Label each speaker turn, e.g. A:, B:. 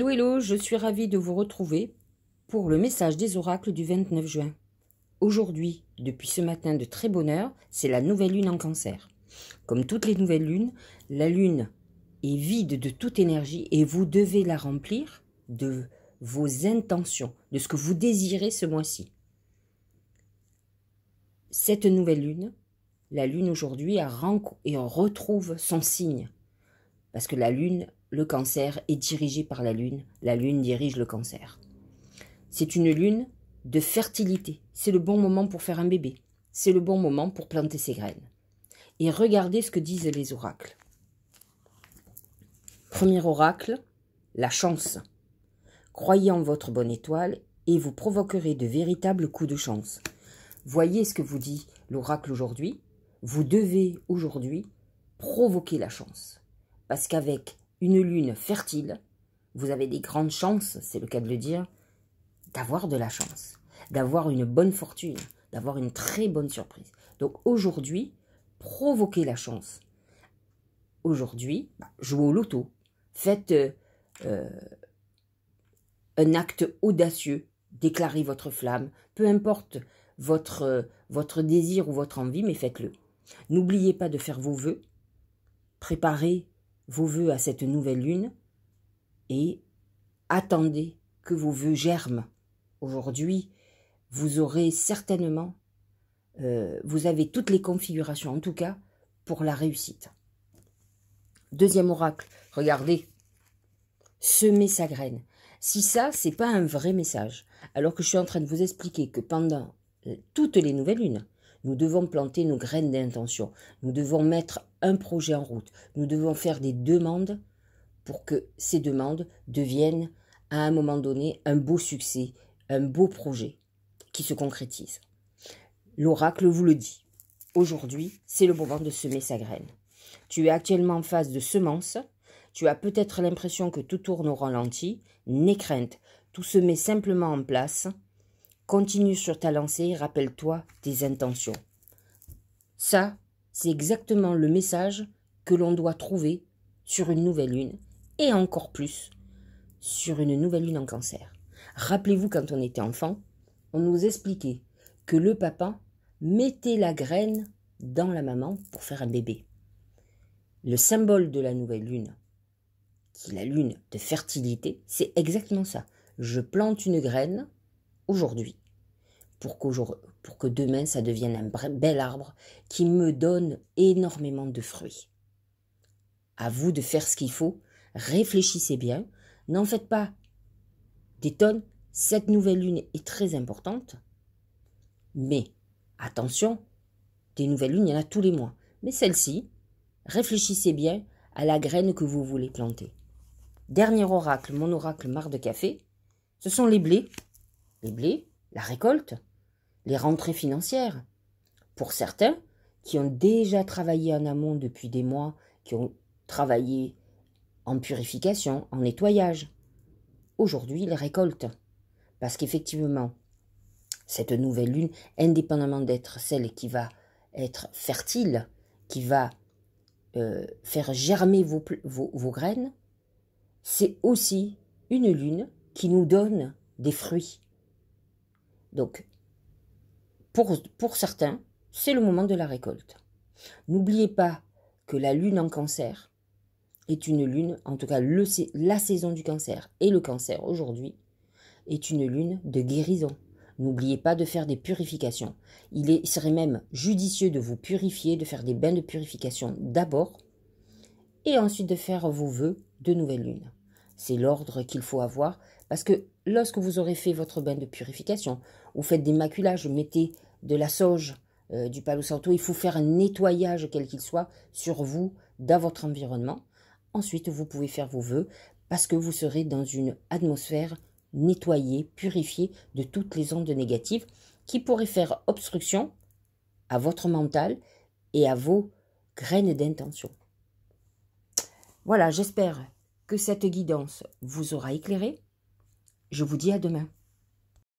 A: Hello, hello, je suis ravie de vous retrouver pour le message des oracles du 29 juin. Aujourd'hui, depuis ce matin de très bonne heure, c'est la nouvelle lune en cancer. Comme toutes les nouvelles lunes, la lune est vide de toute énergie et vous devez la remplir de vos intentions, de ce que vous désirez ce mois-ci. Cette nouvelle lune, la lune aujourd'hui, et retrouve son signe. Parce que la lune le cancer est dirigé par la lune, la lune dirige le cancer. C'est une lune de fertilité, c'est le bon moment pour faire un bébé, c'est le bon moment pour planter ses graines. Et regardez ce que disent les oracles. Premier oracle, la chance. Croyez en votre bonne étoile et vous provoquerez de véritables coups de chance. Voyez ce que vous dit l'oracle aujourd'hui. Vous devez aujourd'hui provoquer la chance. Parce qu'avec une lune fertile, vous avez des grandes chances, c'est le cas de le dire, d'avoir de la chance, d'avoir une bonne fortune, d'avoir une très bonne surprise. Donc aujourd'hui, provoquez la chance. Aujourd'hui, bah, jouez au loto. Faites euh, euh, un acte audacieux. Déclarez votre flamme. Peu importe votre, euh, votre désir ou votre envie, mais faites-le. N'oubliez pas de faire vos vœux. Préparez vos vœux à cette nouvelle lune et attendez que vos vœux germent. Aujourd'hui, vous aurez certainement, euh, vous avez toutes les configurations, en tout cas, pour la réussite. Deuxième oracle, regardez, semez sa graine. Si ça, c'est pas un vrai message, alors que je suis en train de vous expliquer que pendant euh, toutes les nouvelles lunes, nous devons planter nos graines d'intention. Nous devons mettre un projet en route. Nous devons faire des demandes pour que ces demandes deviennent à un moment donné un beau succès, un beau projet qui se concrétise. L'oracle vous le dit. Aujourd'hui, c'est le moment de semer sa graine. Tu es actuellement en phase de semence. Tu as peut-être l'impression que tout tourne au ralenti. N'aie crainte. Tout se met simplement en place Continue sur ta lancée, rappelle-toi tes intentions. Ça, c'est exactement le message que l'on doit trouver sur une nouvelle lune, et encore plus sur une nouvelle lune en cancer. Rappelez-vous quand on était enfant, on nous expliquait que le papa mettait la graine dans la maman pour faire un bébé. Le symbole de la nouvelle lune, qui est la lune de fertilité, c'est exactement ça. Je plante une graine aujourd'hui pour, que demain ça devienne un bel arbre qui me donne énormément de fruits. À vous de faire ce qu'il faut, réfléchissez bien, n'en faites pas des tonnes, cette nouvelle lune est très importante, mais attention, des nouvelles lunes, il y en a tous les mois. Mais celle-ci, réfléchissez bien à la graine que vous voulez planter. Dernier oracle, mon oracle marre de café, ce sont les blés les blé, la récolte, les rentrées financières. Pour certains, qui ont déjà travaillé en amont depuis des mois, qui ont travaillé en purification, en nettoyage. Aujourd'hui, les récoltes. Parce qu'effectivement, cette nouvelle lune, indépendamment d'être celle qui va être fertile, qui va euh, faire germer vos, vos graines, c'est aussi une lune qui nous donne des fruits, donc, pour, certains, c'est le moment de la récolte. N'oubliez pas que la lune en cancer est une lune, en tout cas le, la saison du cancer et le cancer aujourd'hui, est une lune de guérison. N'oubliez pas de faire des purifications. Il, serait même judicieux de vous purifier, de faire des bains de purification d'abord, et ensuite de faire vos vœux de nouvelle lune. C'est l'ordre qu'il faut avoir parce que lorsque vous aurez fait votre bain de purification, vous faites des maculages, mettez de la sauge, euh, du palo santo, il faut faire un nettoyage quel qu'il soit sur vous, dans votre environnement. Ensuite, vous pouvez faire vos vœux parce que vous serez dans une atmosphère nettoyée, purifiée de toutes les ondes négatives qui pourraient faire obstruction à votre mental et à vos graines d'intention. Voilà, j'espère que cette guidance vous aura éclairé. Je vous dis à demain.